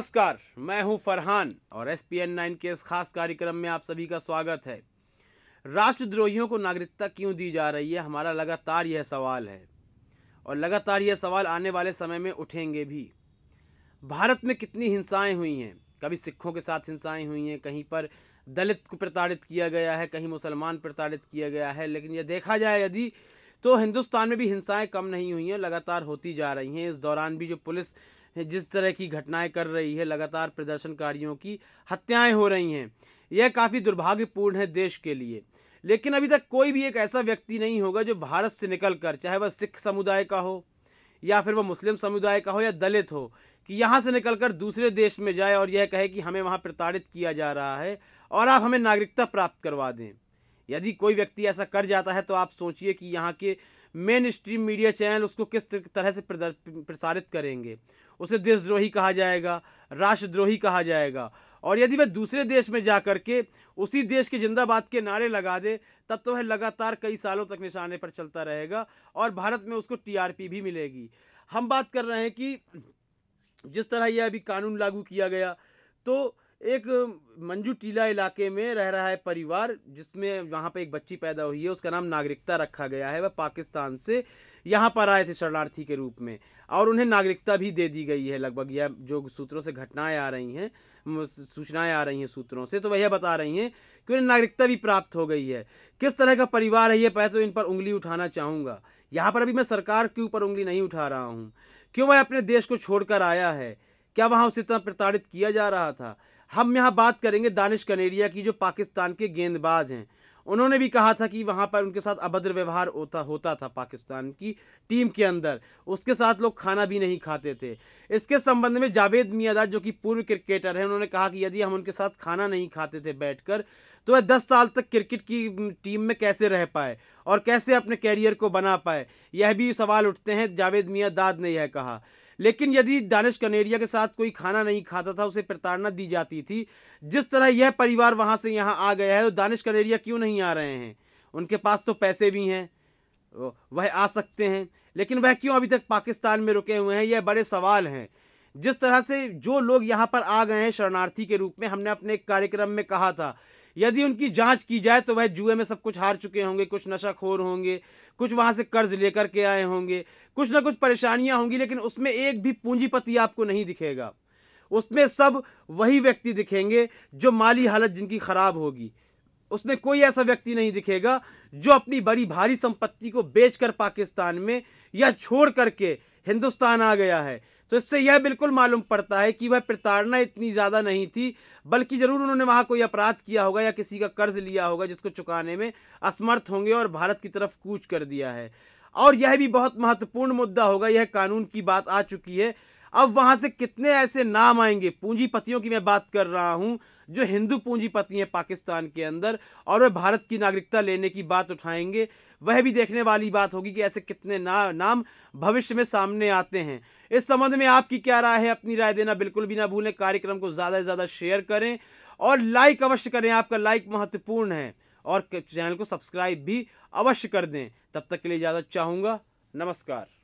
नमस्कार मैं हूं फरहान और एस पी एन नाइन के इस खास कार्यक्रम में आप सभी का स्वागत है राष्ट्रद्रोहियों को नागरिकता क्यों दी जा रही है हमारा लगातार यह सवाल है और लगातार यह सवाल आने वाले समय में उठेंगे भी भारत में कितनी हिंसाएं हुई हैं कभी सिखों के साथ हिंसाएं हुई हैं कहीं पर दलित को प्रताड़ित किया गया है कहीं मुसलमान प्रताड़ित किया गया है लेकिन यह देखा जाए यदि तो हिंदुस्तान में भी हिंसाएं कम नहीं हुई हैं लगातार होती जा रही हैं इस दौरान भी जो पुलिस जिस तरह की घटनाएं कर रही है लगातार प्रदर्शनकारियों की हत्याएं हो रही हैं यह काफ़ी दुर्भाग्यपूर्ण है देश के लिए लेकिन अभी तक कोई भी एक ऐसा व्यक्ति नहीं होगा जो भारत से निकल कर चाहे वह सिख समुदाय का हो या फिर वह मुस्लिम समुदाय का हो या दलित हो कि यहाँ से निकलकर दूसरे देश में जाए और यह कहे कि हमें वहाँ प्रताड़ित किया जा रहा है और आप हमें नागरिकता प्राप्त करवा दें यदि कोई व्यक्ति ऐसा कर जाता है तो आप सोचिए कि यहाँ के मेन स्ट्रीम मीडिया चैनल उसको किस तरह से प्रसारित करेंगे उसे देशद्रोही कहा जाएगा राष्ट्रद्रोही कहा जाएगा और यदि वह दूसरे देश में जा कर के उसी देश के जिंदाबाद के नारे लगा दे तब तो वह लगातार कई सालों तक निशाने पर चलता रहेगा और भारत में उसको टीआरपी भी मिलेगी हम बात कर रहे हैं कि जिस तरह यह अभी कानून लागू किया गया तो एक मंजू टीला इलाके में रह रहा है परिवार जिसमें वहाँ पे एक बच्ची पैदा हुई है उसका नाम नागरिकता रखा गया है वह पाकिस्तान से यहाँ पर आए थे शरणार्थी के रूप में और उन्हें नागरिकता भी दे दी गई है लगभग यह जो सूत्रों से घटनाएं आ रही हैं सूचनाएं आ रही हैं सूत्रों से तो वह यह बता रही हैं कि उन्हें नागरिकता भी प्राप्त हो गई है किस तरह का परिवार है ये पहले तो इन पर उंगली उठाना चाहूँगा यहाँ पर अभी मैं सरकार के ऊपर उंगली नहीं उठा रहा हूँ क्यों वह अपने देश को छोड़कर आया है क्या वहाँ उसे इतना प्रताड़ित किया जा रहा था हम यहाँ बात करेंगे दानिश कनेरिया की जो पाकिस्तान के गेंदबाज हैं उन्होंने भी कहा था कि वहाँ पर उनके साथ अभद्र व्यवहार होता होता था पाकिस्तान की टीम के अंदर उसके साथ लोग खाना भी नहीं खाते थे इसके संबंध में जावेद मियादा जो कि पूर्व क्रिकेटर हैं उन्होंने कहा कि यदि हम उनके साथ खाना नहीं खाते थे बैठकर तो वह दस साल तक क्रिकेट की टीम में कैसे रह पाए और कैसे अपने कैरियर को बना पाए यह भी सवाल उठते हैं जावेद मियाँ ने यह कहा लेकिन यदि दानिश कनेरिया के साथ कोई खाना नहीं खाता था उसे प्रताड़ना दी जाती थी जिस तरह यह परिवार वहाँ से यहाँ आ गया है तो दानिश कनेरिया क्यों नहीं आ रहे हैं उनके पास तो पैसे भी हैं वह आ सकते हैं लेकिन वह क्यों अभी तक पाकिस्तान में रुके हुए हैं यह बड़े सवाल हैं जिस तरह से जो लोग यहाँ पर आ गए हैं शरणार्थी के रूप में हमने अपने एक कार्यक्रम में कहा था यदि उनकी जांच की जाए तो वह जुए में सब कुछ हार चुके होंगे कुछ नशा खोर होंगे कुछ वहां से कर्ज लेकर के आए होंगे कुछ ना कुछ परेशानियां होंगी लेकिन उसमें एक भी पूंजीपति आपको नहीं दिखेगा उसमें सब वही व्यक्ति दिखेंगे जो माली हालत जिनकी ख़राब होगी उसमें कोई ऐसा व्यक्ति नहीं दिखेगा जो अपनी बड़ी भारी संपत्ति को बेचकर पाकिस्तान में या छोड़ करके हिंदुस्तान आ गया है तो इससे यह बिल्कुल मालूम पड़ता है कि वह प्रताड़ना इतनी ज़्यादा नहीं थी बल्कि ज़रूर उन्होंने वहाँ कोई अपराध किया होगा या किसी का कर्ज लिया होगा जिसको चुकाने में असमर्थ होंगे और भारत की तरफ कूच कर दिया है और यह भी बहुत महत्वपूर्ण मुद्दा होगा यह कानून की बात आ चुकी है अब वहाँ से कितने ऐसे नाम आएंगे पूंजीपतियों की मैं बात कर रहा हूँ जो हिंदू पूंजीपति हैं पाकिस्तान के अंदर और वह भारत की नागरिकता लेने की बात उठाएंगे वह भी देखने वाली बात होगी कि ऐसे कितने ना, नाम भविष्य में सामने आते हैं इस संबंध में आपकी क्या राय है अपनी राय देना बिल्कुल भी ना भूलें कार्यक्रम को ज़्यादा से ज़्यादा शेयर करें और लाइक अवश्य करें आपका लाइक महत्वपूर्ण है और चैनल को सब्सक्राइब भी अवश्य कर दें तब तक के लिए ज़्यादा चाहूँगा नमस्कार